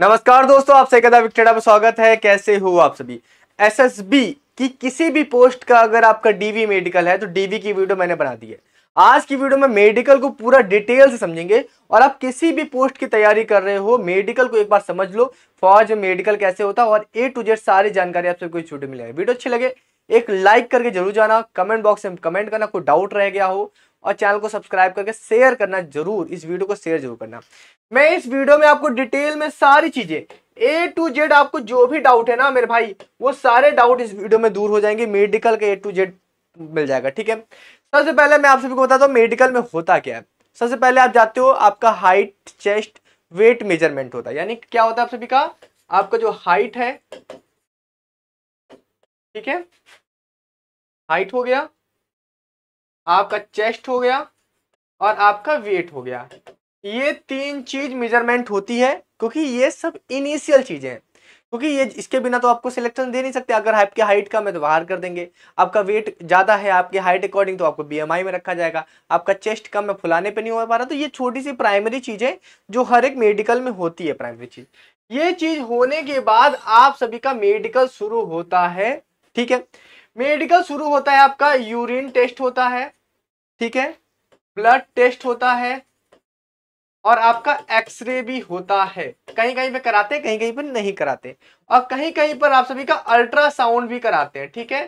नमस्कार दोस्तों आप सभी कदा विक्टेडा में स्वागत है कैसे हो आप सभी एसएसबी की किसी भी पोस्ट का अगर आपका डीवी मेडिकल है तो डीवी की वीडियो मैंने बना दी है आज की वीडियो में मेडिकल को पूरा डिटेल से समझेंगे और आप किसी भी पोस्ट की तैयारी कर रहे हो मेडिकल को एक बार समझ लो फौज में मेडिकल कैसे होता है और ए टू जेड सारी जानकारी आप सबको छोटे मिलेगी वीडियो अच्छी लगे एक लाइक करके जरूर जाना कमेंट बॉक्स में कमेंट करना कोई डाउट रह गया हो और चैनल को सब्सक्राइब करके शेयर करना जरूर इस वीडियो को शेयर जरूर करना मैं इस वीडियो में आपको डिटेल में सारी चीजें ए टू जेड आपको जो भी डाउट है ना मेरे भाई वो सारे डाउट इस वीडियो में दूर हो जाएंगे मेडिकल के ए टू जेड मिल जाएगा ठीक है सबसे पहले मैं आप सभी को बताता हूँ मेडिकल में होता क्या है सबसे पहले आप जाते हो आपका हाइट चेस्ट वेट मेजरमेंट होता है यानी क्या होता है आप सभी का आपका जो हाइट है ठीक है हाइट हो गया आपका चेस्ट हो गया और आपका वेट हो गया ये तीन चीज मेजरमेंट होती है क्योंकि ये सब इनिशियल चीजें हैं क्योंकि ये इसके बिना तो आपको सिलेक्शन दे नहीं सकते अगर आपकी हाइट कम है तो बाहर कर देंगे आपका वेट ज़्यादा है आपके हाइट अकॉर्डिंग तो आपको बीएमआई में रखा जाएगा आपका चेस्ट कम है फुलाने पे नहीं हो पा रहा तो ये छोटी सी प्राइमरी चीज़ें जो हर एक मेडिकल में होती है प्राइमरी चीज़ ये चीज़ होने के बाद आप सभी का मेडिकल शुरू होता है ठीक है मेडिकल शुरू होता है आपका यूरिन टेस्ट होता है ठीक है ब्लड टेस्ट होता है और आपका एक्सरे भी होता है कहीं कहीं पे कराते हैं कहीं कहीं पर नहीं कराते और कहीं कहीं पर आप सभी का अल्ट्रासाउंड भी कराते हैं ठीक है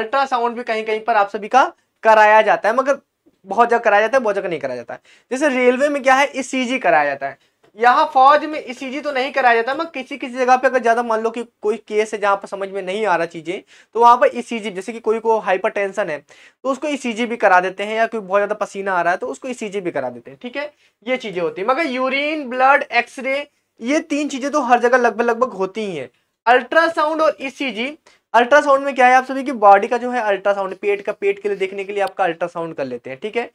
अल्ट्रासाउंड भी कहीं कहीं पर आप सभी का कराया जाता है मगर बहुत जगह कराया जाता है बहुत जगह नहीं कराया जाता है जैसे रेलवे में क्या है ई e कराया जाता है यहाँ फौज में ई तो नहीं कराया जाता मैं किसी किसी जगह पे अगर ज्यादा मान लो कि कोई केस है जहाँ पर समझ में नहीं आ रहा चीजें तो वहाँ पर ई जैसे कि कोई को हाइपर टेंशन है तो उसको ई भी करा देते हैं या कोई बहुत ज्यादा पसीना आ रहा है तो उसको ई भी करा देते हैं ठीक है ये चीजें होती है मगर यूरिन ब्लड एक्सरे ये तीन चीजें तो हर जगह लगभग लगभग होती ही है अल्ट्रासाउंड और ई e अल्ट्रासाउंड में क्या है आप सभी की बॉडी का जो है अल्ट्रासाउंड पेट का पेट के लिए देखने के लिए आपका अल्ट्रासाउंड कर लेते हैं ठीक है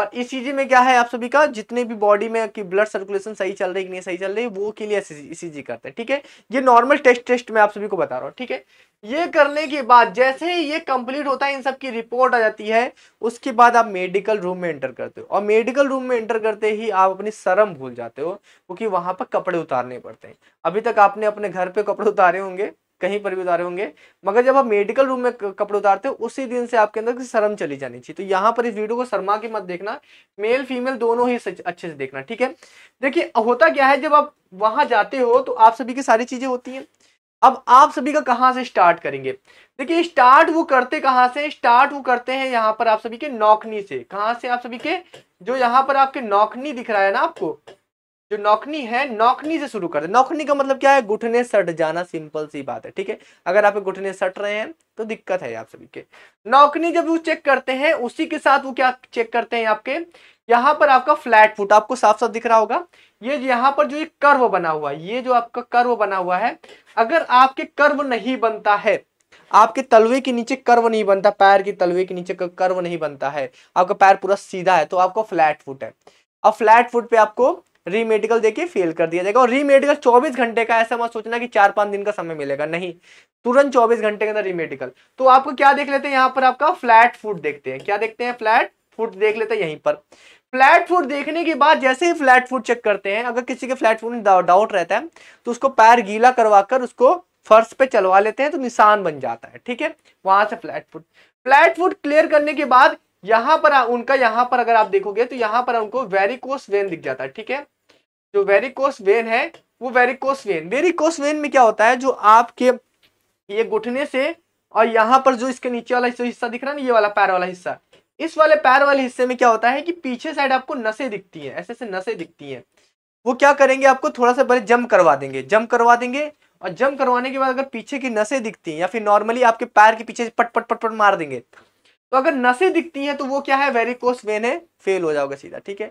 और इस चीज़ी में क्या है आप सभी का जितने भी बॉडी में कि ब्लड सर्कुलेशन सही चल रही है कि नहीं सही चल रही है वो के लिए ई करते हैं ठीक है ये नॉर्मल टेस्ट टेस्ट में आप सभी को बता रहा हूँ ठीक है ये करने के बाद जैसे ही ये कंप्लीट होता है इन सब की रिपोर्ट आ जाती है उसके बाद आप मेडिकल रूम में एंटर करते हो और मेडिकल रूम में एंटर करते ही आप अपनी शर्म भूल जाते हो क्योंकि वहां पर कपड़े उतारने पड़ते हैं अभी तक आपने अपने घर पे कपड़े उतारे होंगे कहीं पर भी उतारे होंगे मगर जब आप मेडिकल रूम में कपड़े उतारते हो उसी दिन से आपके अंदर शर्म चली जानी चाहिए तो यहाँ पर इस वीडियो को शर्मा के मत देखना मेल फीमेल दोनों ही अच्छे से देखना ठीक है देखिए होता क्या है जब आप वहां जाते हो तो आप सभी की सारी चीजें होती हैं अब आप सभी का कहाँ से स्टार्ट करेंगे देखिए स्टार्ट वो करते कहाँ से स्टार्ट वो करते हैं यहाँ पर आप सभी के नौकनी से कहाँ से आप सभी के जो यहाँ पर आपके नौकनी दिख रहा है ना आपको जो नौकनी है नौकनी से शुरू करते नौकनी का मतलब क्या है घुटने सट जाना सिंपल सी बात है ठीक है अगर आप घुटने सट रहे हैं तो दिक्कत है आप सभी के नौकनी जब वो चेक करते हैं उसी के साथ वो क्या चेक करते हैं आपके यहाँ पर आपका फ्लैट फुट आपको साफ साफ दिख रहा होगा ये यहाँ पर जो ये कर्व बना हुआ है ये जो आपका कर्व बना हुआ है अगर आपके कर्व नहीं बनता है आपके तलवे के नीचे कर्व नहीं बनता पैर के तलवे के नीचे कर्व नहीं बनता है आपका पैर पूरा सीधा है तो आपको फ्लैट फुट है अब फ्लैट फुट पे आपको रीमेडिकल देखिए फेल कर दिया जाएगा और मेडिकल चौबीस घंटे का ऐसा मत सोचना कि चार पांच दिन का समय मिलेगा नहीं तुरंत चौबीस घंटे के अंदर मेडिकल तो आपको क्या देख लेते हैं यहाँ पर आपका फ्लैट फूड देखते हैं क्या देखते हैं फ्लैट फूट देख लेते हैं यहीं पर फ्लैट फूट देखने के बाद जैसे ही फ्लैट फूड चेक करते हैं अगर किसी के फ्लैट फूड में डाउट रहता है तो उसको पैर गीला करवाकर उसको फर्श पे चलवा लेते हैं तो निशान बन जाता है ठीक है वहां से flat food flat food clear करने के बाद यहाँ पर उनका यहाँ पर अगर आप देखोगे तो यहाँ पर उनको वेरिकोस वेन दिख जाता है ठीक है जो वेरिकोस वेन है वो वेरिकोस वेन वेरिकोस वेन में क्या होता है जो आपके ये घुटने से और यहाँ पर जो इसके नीचे वाला हिस्सा दिख रहा है ना ये वाला पैर वाला हिस्सा इस वाले पैर वाले हिस्से में क्या होता है कि पीछे साइड आपको नसें दिखती हैं ऐसे ऐसे नसें दिखती हैं वो क्या करेंगे आपको थोड़ा सा बड़े जम करवा देंगे जम करवा देंगे और जम करवाने के बाद अगर पीछे की नसें दिखती हैं या फिर नॉर्मली आपके पैर के पीछे पट पट पट पट मार देंगे तो अगर नसें दिखती हैं तो वो क्या है वेरिकोस वेन है फेल हो जाओगे सीधा ठीक है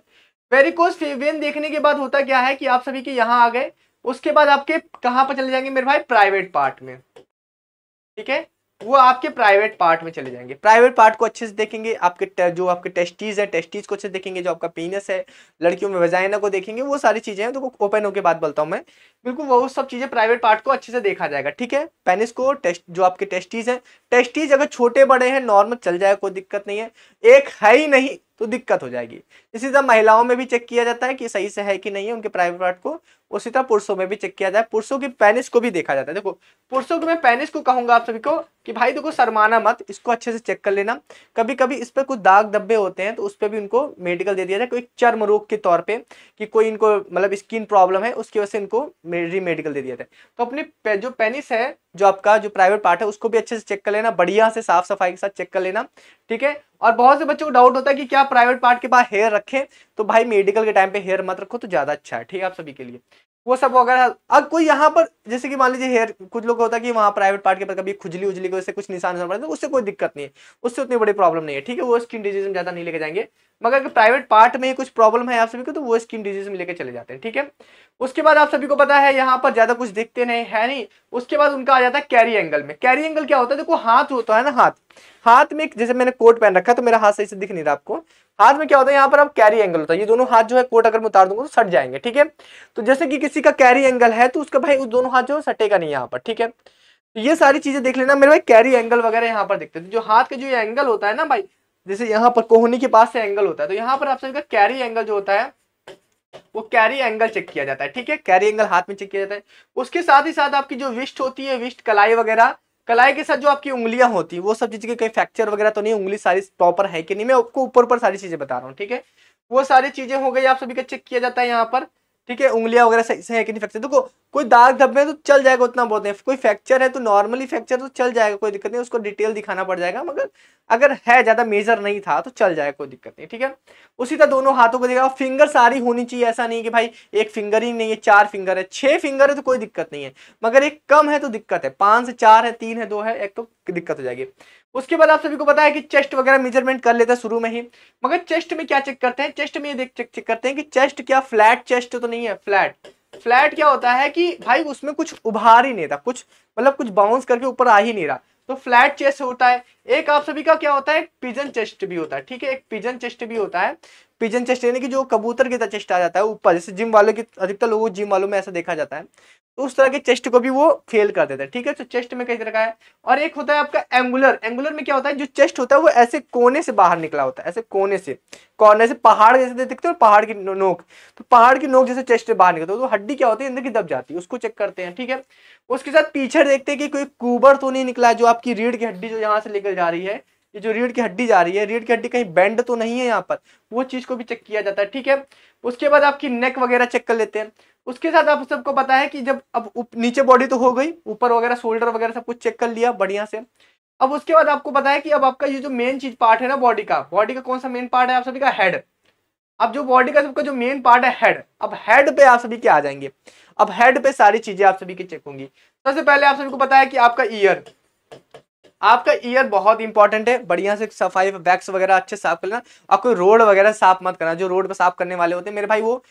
वेरिकोस वेन देखने के बाद होता क्या है कि आप सभी के यहाँ आ गए उसके बाद आपके कहाँ पर चले जाएंगे मेरे भाई प्राइवेट पार्ट में ठीक है वो आपके प्राइवेट पार्ट में चले जाएंगे प्राइवेट पार्ट को अच्छे से देखेंगे आपके जो आपके टेस्टीज है टेस्टीज को अच्छे से देखेंगे जो आपका पीनस है लड़कियों में वजाइना को देखेंगे वो सारी चीज़ें हैं तो ओपन होकर बात बोलता हूँ मैं बिल्कुल वो सब चीज़ें प्राइवेट पार्ट को अच्छे से देखा जाएगा ठीक है पेनिस को टेस्ट जो आपके टेस्टीज है टेस्टीज अगर छोटे बड़े हैं नॉर्मल चल जाएगा कोई दिक्कत नहीं है एक है ही नहीं तो दिक्कत हो जाएगी इसी तरह महिलाओं में भी चेक किया जाता है कि सही से है कि नहीं है उनके प्राइवेट पार्ट को उसी तरह पुरुषों में भी चेक किया जाए पुरुषों की पेनिस को भी देखा जाता है देखो पुरुषों को मैं पेनिस को कहूंगा आप सभी को कि भाई देखो सरमाना मत इसको अच्छे से चेक कर लेना कभी कभी इस पर कुछ दाग धब्बे होते हैं तो उस पर भी उनको मेडिकल दे दिया जाए कोई चर्म रोग के तौर पर कि कोई इनको मतलब स्किन प्रॉब्लम है उसकी वजह से इनको रीमेडिकल दे दिया जाए तो अपनी जो पेनिस है जो आपका जो प्राइवेट पार्ट है उसको भी अच्छे से चेक कर लेना बढ़िया से साफ सफाई के साथ चेक कर लेना ठीक है और बहुत से बच्चों को डाउट होता है कि क्या प्राइवेट पार्ट के पास हेयर रखें तो भाई मेडिकल के टाइम पे हेयर मत रखो तो ज़्यादा अच्छा है ठीक है आप सभी के लिए वो सब अगर अब कोई यहाँ पर जैसे कि मान लीजिए हेयर कुछ लोग होता है कि वहाँ प्राइवेट पार्ट के पर कभी खुजली उजली को उससे कुछ निशान पड़ता है तो उससे कोई दिक्कत नहीं है उससे उतनी बड़ी प्रॉब्लम नहीं है ठीक है वो स्किन डिजीज में ज़्यादा नहीं लेके जाएंगे मगर अगर प्राइवेट पार्ट में कुछ प्रॉब्लम है आप सभी को तो वो स्किन डिजीज में लेकर चले जाते हैं ठीक है उसके बाद आप सभी को पता है यहाँ पर ज्यादा कुछ दिखते नहीं है नहीं उसके बाद उनका आ जाता है कैरी एंगल में कैरी एंगल क्या होता है देखो हाथ होता है ना हाथ हाथ में जैसे मैंने कोट पहन रखा तो मेरा हाथ सही से दिख नहीं रहा आपको हाथ में क्या होता है यहाँ पर आप कैरी एंगल होता है ये दोनों हाथ जो है कोट अगर मैं उतार दूंगा तो सट जाएंगे ठीक है तो जैसे कि किसी का कैरी एंगल है तो उसका भाई उस दोनों हाथ जो है सटेगा नहीं यहाँ पर ठीक है तो ये सारी चीजें देख लेना मेरे भाई कैरी एंगल वगैरह यहाँ पर देखते हैं तो जो हाथ का जो एंगल होता है ना भाई जैसे यहाँ पर कोहनी के पास से एंगल होता है तो यहाँ पर आप सभी का कैरी एंगल जो होता है वो कैरी एंगल चेक किया जाता है ठीक है कैरी एंगल हाथ में चेक किया जाता है उसके साथ ही साथ आपकी जो विस्ट होती है विस्ट कलाई वगैरह कलाई के साथ जो आपकी उंगलियां होती है वो सब चीज के कहीं फ्रैक्चर वगैरह तो नहीं उंगली सारी प्रॉपर है कि नहीं मैं आपको ऊपर ऊपर सारी चीजें बता रहा हूँ ठीक है वो सारी चीजें हो गई आप सभी का चेक किया जाता है यहाँ पर ठीक है उंगलियां वगैरह सही से है कि नहीं फ्रैक्चर देखो कोई दाग धब्बे तो चल जाएगा उतना बहुत है कोई फ्रैक्चर है तो नॉर्मली फ्रैक्चर तो चल जाएगा कोई दिक्कत नहीं उसको डिटेल दिखाना पड़ जाएगा मगर अगर है ज़्यादा मेजर नहीं था तो चल जाएगा कोई दिक्कत नहीं ठीक है उसी तरह दोनों हाथों को देखा फिंगर सारी होनी चाहिए ऐसा नहीं कि भाई एक फिंगर ही नहीं है चार फिंगर है छह फिंगर है तो कोई दिक्कत नहीं है मगर एक कम है तो दिक्कत है पांच से चार है तीन है दो है एक तो दिक्कत हो जाएगी उसके बाद आप सभी को पता है कि चेस्ट वगैरह मेजरमेंट कर लेते हैं शुरू में ही मगर चेस्ट में क्या चेक करते हैं चेस्ट में ये देख चेक चेक करते हैं कि चेस्ट क्या फ्लैट चेस्ट तो नहीं है फ्लैट फ्लैट क्या होता है कि भाई उसमें कुछ उभार ही नहीं था कुछ मतलब कुछ बाउंस करके ऊपर आ ही नहीं रहा तो फ्लैट चेस्ट होता है एक आप सभी का क्या होता है पिजन चेस्ट भी होता है ठीक है एक पिजन चेस्ट भी होता है पिजन चेस्ट यानी कि जो कबूतर की चेस्ट आ जाता है ऊपर जैसे जिम वालों की अधिकतर लोगों जिम वालों में ऐसा देखा जाता है तो उस तरह के चेस्ट को भी वो फेल कर देता है ठीक है तो चेस्ट में कई तरह का है और एक होता है आपका एंगुलर एंगुलर में क्या होता है जो चेस्ट होता है वो ऐसे कोने से बाहर निकला होता है ऐसे कोने से कॉर्नर से पहाड़ जैसे देखते हो पहाड़ की नोक तो पहाड़ की नोक जैसे चेस्ट से बाहर निकलता है तो हड्डी क्या होती है अंदर की दब जाती है उसको चेक करते हैं ठीक है उसके साथ पीछे देखते हैं कि कोई कूबर तो नहीं निकला जो आपकी रीढ़ की हड्डी जो यहाँ से निकल जा रही है ये जो रीढ़ की हड्डी जा रही है रीढ़ की हड्डी कहीं बैंड तो नहीं है यहाँ पर वो चीज़ को भी चेक किया जाता है ठीक है उसके बाद आपकी नेक वगैरह चेक कर लेते हैं उसके साथ आप सबको पता है कि जब अब नीचे बॉडी तो हो गई ऊपर वगैरह शोल्डर वगैरह सब कुछ चेक कर लिया बढ़िया से अब उसके बाद आपको पता है कि अब आपका ये जो मेन चीज पार्ट है ना बॉडी का बॉडी का कौन सा मेन पार्ट है आप सभी का हेड अब जो बॉडी का सबका जो मेन पार्ट है हेड अब हेड पे आप सभी के आ जाएंगे अब हेड पे सारी चीजें आप सभी की चेक होंगी सबसे पहले आप सभी को पता है कि आपका ईयर आपका ईयर बहुत इंपॉर्टेंट है बढ़िया से सफाई वैक्स वगैरह अच्छे साफ कर लेना कोई रोड वगैरह साफ मत करना जो रोड पर साफ करने वाले होते हैं मेरे भाई वो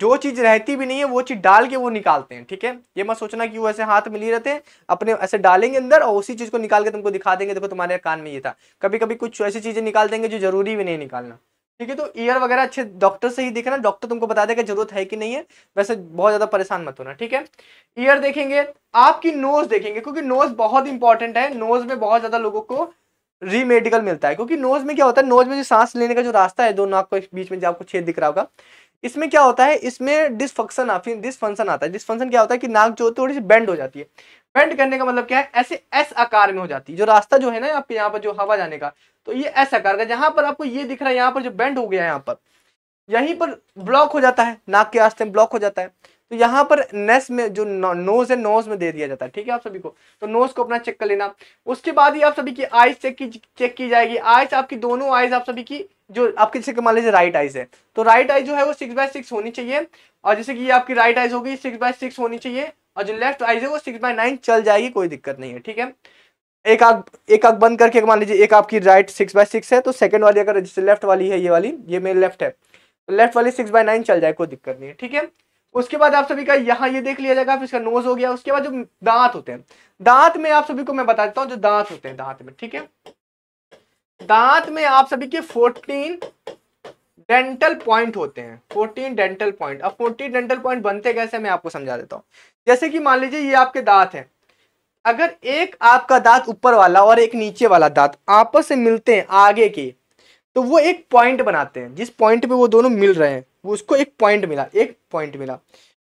जो चीज रहती भी नहीं है वो चीज डाल के वो निकालते हैं ठीक है ये मत सोचना कि वो ऐसे हाथ में लिए रहते हैं अपने ऐसे डालेंगे अंदर और उसी चीज को निकाल के तुमको दिखा देंगे देखो तुम्हारे कान में ये था कभी कभी कुछ ऐसी चीजें निकाल देंगे जो जरूरी भी नहीं निकालना ठीक है तो ईयर वगैरह अच्छे डॉक्टर से ही देखना डॉक्टर तुमको बता देगा जरूरत है कि नहीं है वैसे बहुत ज्यादा परेशान मत होना ठीक है ईयर देखेंगे आपकी नोज देखेंगे क्योंकि नोज बहुत इंपॉर्टेंट है नोज में बहुत ज्यादा लोगों को रीमेडिकल मिलता है क्योंकि नोज में क्या होता है नोज में जो सांस लेने का जो रास्ता है दो नाक को बीच में जो आपको छेद दिख रहा होगा इसमें क्या होता है इसमें डिसफंक्शन डिसफंक्शन आता है डिसफंक्शन क्या होता है कि नाक जो थोड़ी सी बेंड हो जाती है बेंड करने का मतलब क्या है ऐसे एस आकार में हो जाती है जो रास्ता जो है ना आपके यहाँ पर जो हवा जाने का तो ये एस आकार का जहां पर आपको ये दिख रहा है यहाँ पर जो बेंड हो गया है यहाँ पर यहीं पर ब्लॉक हो जाता है नाक के रास्ते में ब्लॉक हो जाता है तो यहाँ पर नेस में जो नोज है नोज में दे दिया जाता है ठीक है आप सभी को तो नोज को अपना चेक कर लेना उसके बाद ही आप सभी की आइज चेक की चेक की जाएगी आइज आपकी दोनों आइज आप सभी की जो आपके जैसे मान लीजिए राइट आइज है तो राइट आइज जो है वो सिक्स बाय सिक्स होनी चाहिए और जैसे कि ये आपकी राइट आइज होगी सिक्स बाय सिक्स होनी चाहिए और जो लेफ्ट आइज है वो सिक्स बाय नाइन चल जाएगी कोई दिक्कत नहीं है ठीक है एक आग एक आग बंद करके मान लीजिए एक आपकी राइट सिक्स बाय सिक्स है तो सेकंड वाली अगर जैसे लेफ्ट वाली है ये वाली ये मेरी लेफ्ट है तो लेफ्ट वाली सिक्स बाय नाइन चल जाए कोई दिक्कत नहीं है ठीक है उसके बाद आप सभी का यहाँ ये देख लिया जाएगा फिर इसका नोज हो गया उसके बाद जो दांत होते हैं दांत में आप सभी को मैं बता देता हूँ जो दांत होते हैं दांत में ठीक है दांत में आप सभी के 14 डेंटल पॉइंट होते हैं 14 डेंटल पॉइंट अब 14 डेंटल पॉइंट बनते कैसे मैं आपको समझा देता हूँ जैसे कि मान लीजिए ये आपके दांत हैं अगर एक आपका दांत ऊपर वाला और एक नीचे वाला दांत आपस से मिलते हैं आगे के तो वो एक पॉइंट बनाते हैं जिस पॉइंट पे वो दोनों मिल रहे हैं वो उसको एक पॉइंट मिला एक पॉइंट मिला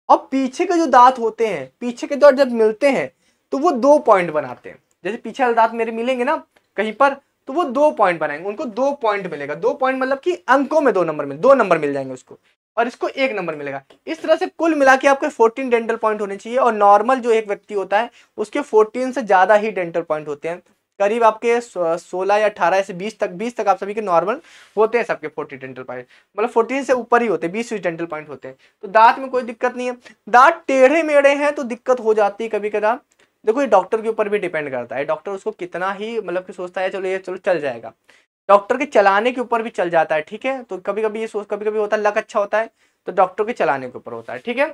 और पीछे के जो दांत होते हैं पीछे के दौर जब मिलते हैं तो वो दो पॉइंट बनाते हैं जैसे पीछे वाले दांत मेरे मिलेंगे ना कहीं पर तो वो दो पॉइंट बनाएंगे उनको दो पॉइंट मिलेगा दो पॉइंट मतलब कि अंकों में दो नंबर मिल दो नंबर मिल जाएंगे उसको और इसको एक नंबर मिलेगा इस तरह से कुल मिला के आपके 14 डेंटल पॉइंट होने चाहिए और नॉर्मल जो एक व्यक्ति होता है उसके 14 से ज़्यादा ही डेंटल पॉइंट होते हैं करीब आपके 16 या 18 से 20 तक 20 तक आप सभी के नॉर्मल होते हैं सबके 40 डेंटल पॉइंट मतलब 14 से ऊपर ही होते हैं बीस डेंटल पॉइंट होते हैं तो दांत में कोई दिक्कत नहीं है दांत टेढ़े मेढ़े हैं तो दिक्कत हो जाती है कभी कदा देखो ये डॉक्टर के ऊपर भी डिपेंड करता है डॉक्टर उसको कितना ही मतलब कि सोचता है चलो ये चलो चल जाएगा डॉक्टर के चलाने के ऊपर भी चल जाता है ठीक है तो कभी कभी ये सोच कभी कभी होता है लक अच्छा होता है तो डॉक्टर के चलाने के ऊपर होता है ठीक है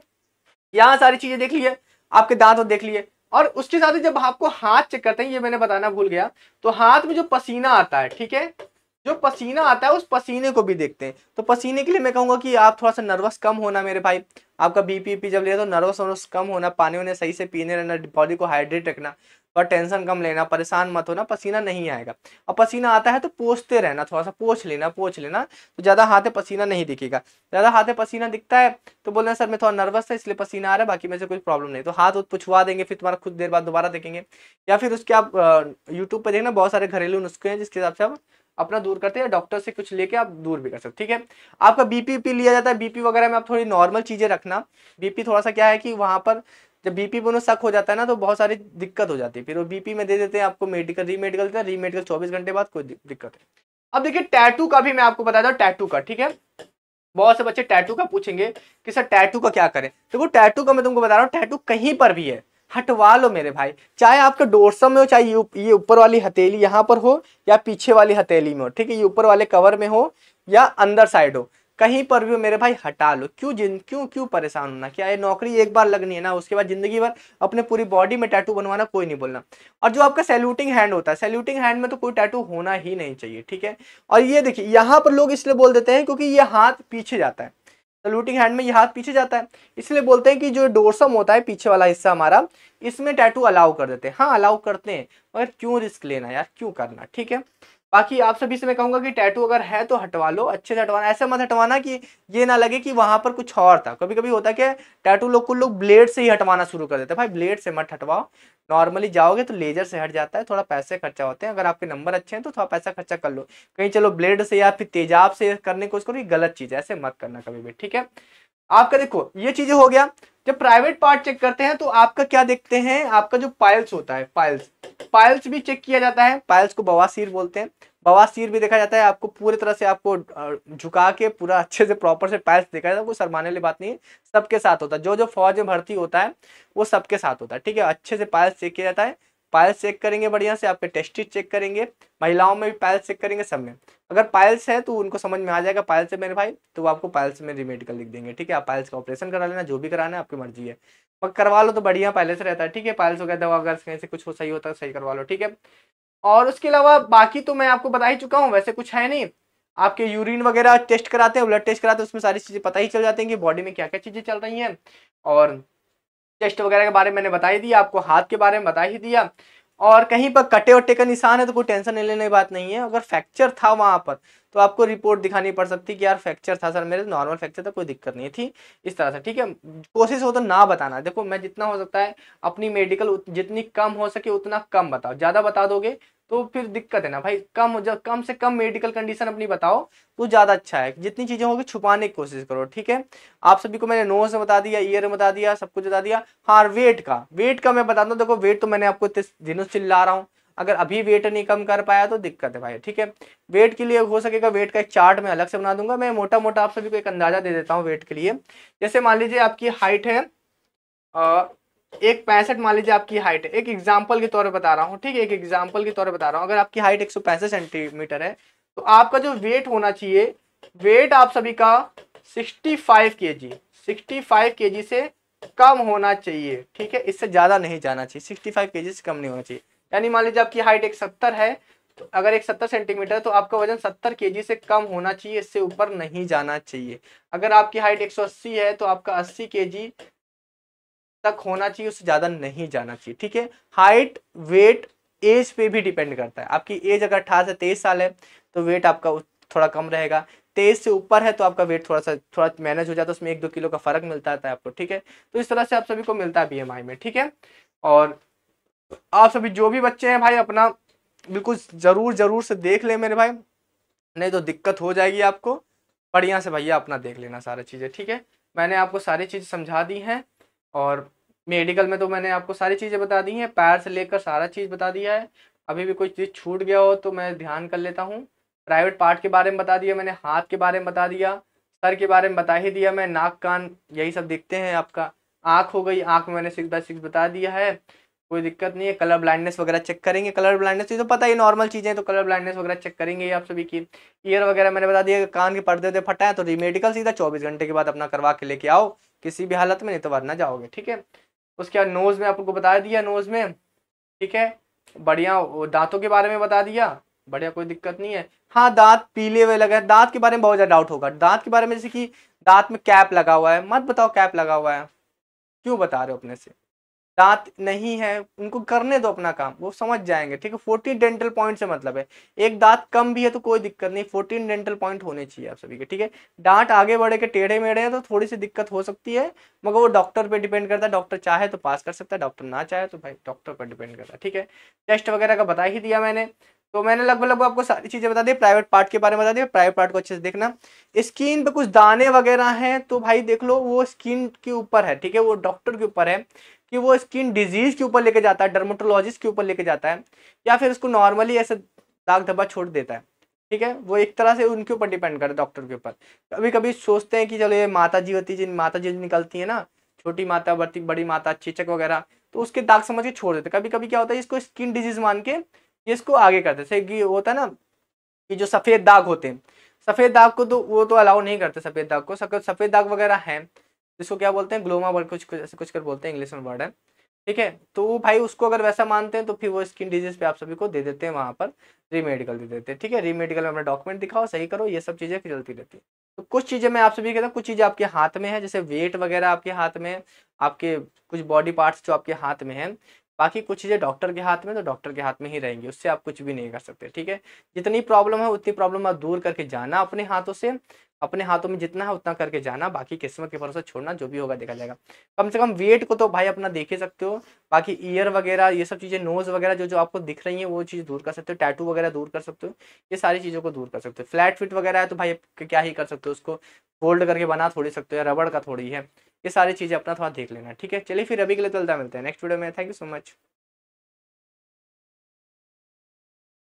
यहाँ सारी चीजें देख लीजिए आपके दांत और देख लिए और उसके साथ ही जब आपको हाथ चेक करते हैं ये मैंने बताना भूल गया तो हाथ में जो पसीना आता है ठीक है जो पसीना आता है उस पसीने को भी देखते हैं तो पसीने के लिए मैं कहूँगा कि आप थोड़ा सा नर्वस कम होना मेरे भाई आपका बीपी पी जब लिया तो नर्वस वर्वस कम होना पानी उन्हें सही से पीने रहना बॉडी को हाइड्रेट रखना और टेंशन कम लेना परेशान मत होना पसीना नहीं आएगा और पसीना आता है तो पोछते रहना थोड़ा सा पोछ लेना पोछ लेना तो ज़्यादा हाथे पसीना नहीं दिखेगा ज़्यादा हाथे पसीना दिखता है तो बोलना सर मैं थोड़ा नर्वस था इसलिए पसीना आ रहा है बाकी में से कोई प्रॉब्लम नहीं तो हाथ पुछवा देंगे फिर तुम्हारा खुद देर बाद दोबारा देखेंगे या फिर उसके आप यूट्यूब पर देखना बहुत सारे घरेलू नुस्खे हैं जिसके हिसाब से आप अपना दूर करते हैं डॉक्टर से कुछ लेके आप दूर भी कर सकते ठीक है आपका बीपी लिया जाता है बीपी वगैरह में आप थोड़ी नॉर्मल चीजें रखना बीपी थोड़ा सा क्या है कि वहां पर जब बीपी बोनो सक हो जाता है ना तो बहुत सारी दिक्कत हो जाती है फिर वो बीपी में दे देते हैं आपको मेडिकल रीमेडिकल देते हैं रीमेडिकल चौबीस घंटे बाद कोई दिक्कत है अब देखिए टैटू का भी मैं आपको बता दू टैटू का ठीक है बहुत से बच्चे टैटू का पूछेंगे कि सर टैटू का क्या करें देखो तो टैटू का मैं तुमको बता रहा हूँ टैटू कहीं पर भी है हटवा लो मेरे भाई चाहे आपका डोरसम में हो चाहे ये ऊपर वाली हथेली यहाँ पर हो या पीछे वाली हथेली में हो ठीक है ये ऊपर वाले कवर में हो या अंदर साइड हो कहीं पर भी हो मेरे भाई हटा लो क्यों जिन क्यों क्यों परेशान होना क्या ये नौकरी एक बार लगनी है ना उसके बाद जिंदगी भर अपने पूरी बॉडी में टैटू बनवाना कोई नहीं बोलना और जो आपका सैल्यूटिंग हैंड होता है सैल्यूटिंग हैंड में तो कोई टैटू होना ही नहीं चाहिए ठीक है और ये देखिए यहाँ पर लोग इसलिए बोल देते हैं क्योंकि ये हाथ पीछे जाता है सल्यूटिंग हैंड में ये हाथ पीछे जाता है इसलिए बोलते हैं कि जो डोरसम होता है पीछे वाला हिस्सा हमारा इसमें टैटू अलाउ कर देते हैं हाँ अलाउ करते हैं मगर क्यों रिस्क लेना यार क्यों करना ठीक है बाकी आप सभी से मैं कहूँगा कि टैटू अगर है तो हटवा लो अच्छे से हटवाना ऐसे मत हटवाना कि ये ना लगे कि वहाँ पर कुछ और था कभी कभी होता क्या कि टैटू लोग को लोग ब्लेड से ही हटवाना शुरू कर देते हैं भाई ब्लेड से मत हटवाओ नॉर्मली जाओगे तो लेजर से हट जाता है थोड़ा पैसे खर्चा होते हैं अगर आपके नंबर अच्छे हैं तो थोड़ा पैसा खर्चा कर लो कहीं चलो ब्लेड से या फिर तेजाब से करने की कोशिश करो ये गलत चीज़ है ऐसे मत करना कभी भी ठीक है आपका देखो ये चीजें हो गया जब प्राइवेट पार्ट चेक करते हैं तो आपका क्या देखते हैं आपका जो पाइल्स होता है पाइल्स पाइल्स भी चेक किया जाता है पाइल्स को बवासीर बोलते हैं बवासीर भी देखा जाता है आपको पूरे तरह से आपको झुका के पूरा अच्छे से प्रॉपर से पाइल्स देखा जाता है कोई सरमाने वाली बात नहीं है सबके साथ होता है जो जो फौज में भर्ती होता है वो सबके साथ होता है ठीक है अच्छे से पाइल्स चेक किया जाता है पायल्स चेक करेंगे बढ़िया से आपके टेस्टिस चेक करेंगे महिलाओं में भी पायल्स चेक करेंगे सब में अगर पायल्स है तो उनको समझ में आ जाएगा पायल्स है मेरे भाई तो आपको पायल्स में रिमेडिकल लिख देंगे ठीक है आप पायल्स का ऑपरेशन करा लेना जो भी कराना है आपकी मर्जी है पर करवा लो तो बढ़िया पायल्स से रहता है ठीक है पायल्स वगैरह दवा अगर कहीं से कुछ हो सही होता है सही करवा लो ठीक है और उसके अलावा बाकी तो मैं आपको बता ही चुका हूँ वैसे कुछ है नहीं आपके यूरिन वगैरह टेस्ट कराते हैं ब्लड टेस्ट कराते हैं उसमें सारी चीज़ें पता ही चल जाती हैं कि बॉडी में क्या क्या चीज़ें चल रही हैं और चेस्ट वगैरह के बारे में मैंने बता ही दिया आपको हाथ के बारे में बता ही दिया और कहीं पर कटे वटे का निशान है तो कोई टेंशन नहीं लेने की बात नहीं है अगर फ्रैक्चर था वहाँ पर तो आपको रिपोर्ट दिखानी पड़ सकती कि यार फ्रैक्चर था सर मेरे नॉर्मल फ्रैक्चर था कोई दिक्कत नहीं थी इस तरह से ठीक है कोशिश हो तो ना बताना देखो मैं जितना हो सकता है अपनी मेडिकल जितनी कम हो सके उतना कम बताओ ज़्यादा बता दोगे तो फिर दिक्कत है ना भाई कम जब कम से कम मेडिकल कंडीशन अपनी बताओ तो ज़्यादा अच्छा है जितनी चीज़ें होगी छुपाने की कोशिश करो ठीक है आप सभी को मैंने नोज बता दिया ईयर बता दिया सब कुछ बता दिया हाँ वेट का वेट का मैं बताता हूँ देखो वेट तो मैंने आपको दिनों से चिल्ला रहा हूँ अगर अभी वेट नहीं कम कर पाया तो दिक्कत है भाई ठीक है वेट के लिए हो सकेगा वेट का एक चार्ट मैं अलग से बना दूंगा मैं मोटा मोटा आप सभी को एक अंदाजा दे देता हूँ वेट के लिए जैसे मान लीजिए आपकी हाइट है एक पैंसठ मान लीजिए आपकी हाइट एक एग्जाम्पल के तौर पर बता रहा हूँ ठीक है एक एग्जाम्पल के तौर पर बता रहा हूँ अगर आपकी हाइट एक सेंटीमीटर है तो आपका जो वेट होना चाहिए वेट आप सभी का 65 फाइव के जी सिक्सटी से कम होना चाहिए ठीक है इससे ज़्यादा नहीं जाना चाहिए सिक्सटी फाइव के जी से कम नहीं होना चाहिए यानी मान लीजिए आपकी हाइट एक सत्तर है तो अगर एक सत्तर सेंटीमीटर है तो आपका वजन सत्तर के से कम होना चाहिए इससे ऊपर नहीं जाना चाहिए अगर आपकी हाइट एक सौ अस्सी है तो आपका अस्सी के तक होना चाहिए उससे ज़्यादा नहीं जाना चाहिए ठीक है हाइट वेट एज पे भी डिपेंड करता है आपकी एज अगर अठारह से तेईस साल है तो वेट आपका थोड़ा कम रहेगा तेईस से ऊपर है तो आपका वेट थोड़ा सा थोड़ा मैनेज हो जाता है उसमें एक दो किलो का फर्क मिलता है आपको ठीक है तो इस तरह से आप सभी को मिलता है बीएमआई में ठीक है और आप सभी जो भी बच्चे हैं भाई अपना बिल्कुल ज़रूर ज़रूर से देख ले मेरे भाई नहीं तो दिक्कत हो जाएगी आपको बढ़िया से भैया अपना देख लेना सारा चीज़ें ठीक है मैंने आपको सारी चीज़ समझा दी हैं और मेडिकल में तो मैंने आपको सारी चीज़ें बता दी हैं पैर से लेकर सारा चीज़ बता दिया है अभी भी कोई चीज़ छूट गया हो तो मैं ध्यान कर लेता हूँ प्राइवेट पार्ट के बारे में बता दिया मैंने हाथ के बारे में बता दिया सर के बारे में बता ही दिया मैं नाक कान यही सब देखते हैं आपका आँख हो गई आँख में मैंने सिक्स बाय सिक्स बता दिया है कोई दिक्कत नहीं है कलर ब्लाइंडनेस वगैरह चेक करेंगे कलर ब्लाइंडनेस तो पता ही नॉर्मल चीज़ें तो कलर ब्लाइंडनेस वगैरह चेक करेंगे आप सभी की ईयर वगैरह मैंने बता दिया कान के पर्दे फटा है तो रिमेडिकल सीधा चौबीस घंटे के बाद अपना करवा के लेके आओ किसी भी हालत में नहीं तो वरना जाओगे ठीक है उसके बाद नोज़ में आपको बता दिया नोज़ में ठीक है बढ़िया दांतों के बारे में बता दिया बढ़िया कोई दिक्कत नहीं है हाँ दांत पीले हुए लगे दांत के बारे में बहुत ज़्यादा डाउट होगा दांत के बारे में जैसे कि दांत में कैप लगा हुआ है मत बताओ कैप लगा हुआ है क्यों बता रहे हो अपने से दांत नहीं है उनको करने दो अपना काम वो समझ जाएंगे ठीक है फोर्टीन डेंटल पॉइंट से मतलब है एक दांत कम भी है तो कोई दिक्कत नहीं फोर्टीन डेंटल पॉइंट होने चाहिए आप सभी के ठीक है दांत आगे बढ़े के टेढ़े मेढ़े हैं तो थोड़ी सी दिक्कत हो सकती है मगर वो डॉक्टर पर डिपेंड करता है डॉक्टर चाहे तो पास कर सकता है डॉक्टर ना चाहे तो भाई डॉक्टर पर डिपेंड करता है ठीक है टेस्ट वगैरह का बता ही दिया मैंने तो मैंने लगभग लगभग आपको सारी चीज़ें बता दी प्राइवेट पार्ट के बारे में बता दी प्राइवेट पार्ट को अच्छे से देखना स्किन पे कुछ दाने वगैरह हैं तो भाई देख लो वो स्किन के ऊपर है ठीक है वो डॉक्टर के ऊपर है कि वो स्किन डिजीज के ऊपर लेके जाता है डर्मोटोलॉजिस्ट के ऊपर लेके जाता है या फिर उसको नॉर्मली ऐसे दाग धब्बा छोड़ देता है ठीक है वो एक तरह से उनके ऊपर डिपेंड करता है डॉक्टर के ऊपर कभी कभी सोचते हैं कि चलो ये माता जी होती है जिन माता जी निकलती है ना छोटी माता बड़ी बड़ी माता चेचक वगैरह तो उसके दाग समझ के छोड़ देते कभी कभी क्या होता है इसको स्किन डिजीज मान के ये इसको आगे करते जैसे कि होता है ना कि जो सफ़ेद दाग होते हैं सफ़ेद दाग को तो वो तो अलाउ नहीं करते सफ़ेद दाग को सफ़ेद दाग वगैरह हैं जिसको क्या बोलते हैं ग्लोमा वर्ड कुछ कुछ ऐसे कुछ कर बोलते हैं इंग्लिश में वर्ड है ठीक है तो भाई उसको अगर वैसा मानते हैं तो फिर वो स्किन डिजीज पे आप सभी को दे देते हैं वहाँ पर रीमेडिकल दे देते हैं ठीक है रीमेडिकल में अपना डॉक्यूमेंट दिखाओ सही करो ये सब चीज़ें फिर चलती रहती है तो कुछ चीज़ें मैं आप सभी कहता हूँ कुछ चीज़ें आपके हाथ में है जैसे वेट वगैरह आपके हाथ में आपके कुछ बॉडी पार्ट्स जो आपके हाथ में है बाकी कुछ चीज़ें डॉक्टर के हाथ में तो डॉक्टर के हाथ में ही रहेंगी उससे आप कुछ भी नहीं कर सकते ठीक है जितनी प्रॉब्लम है उतनी प्रॉब्लम आप दूर करके जाना अपने हाथों से अपने हाथों में जितना है उतना करके जाना बाकी किस्मत के भरोसे छोड़ना जो भी होगा देखा जाएगा कम से कम वेट को तो भाई अपना देख ही सकते हो बाकी ईयर वगैरह ये सब चीज़ें नोज वगैरह जो जो आपको दिख रही है वो चीज़ दूर कर सकते हो टैटू वगैरह दूर कर सकते हो ये सारी चीज़ों को दूर कर सकते हो फ्लैट फिट वगैरह है तो भाई क्या ही कर सकते हो उसको फोल्ड करके बना थोड़ी सकते हो रबड़ का थोड़ी है ये सारी चीज़ें अपना थोड़ा देख लेना ठीक है चलिए फिर अभी के लिए चलता तो मिलते हैं नेक्स्ट वीडियो में थैंक यू सो मच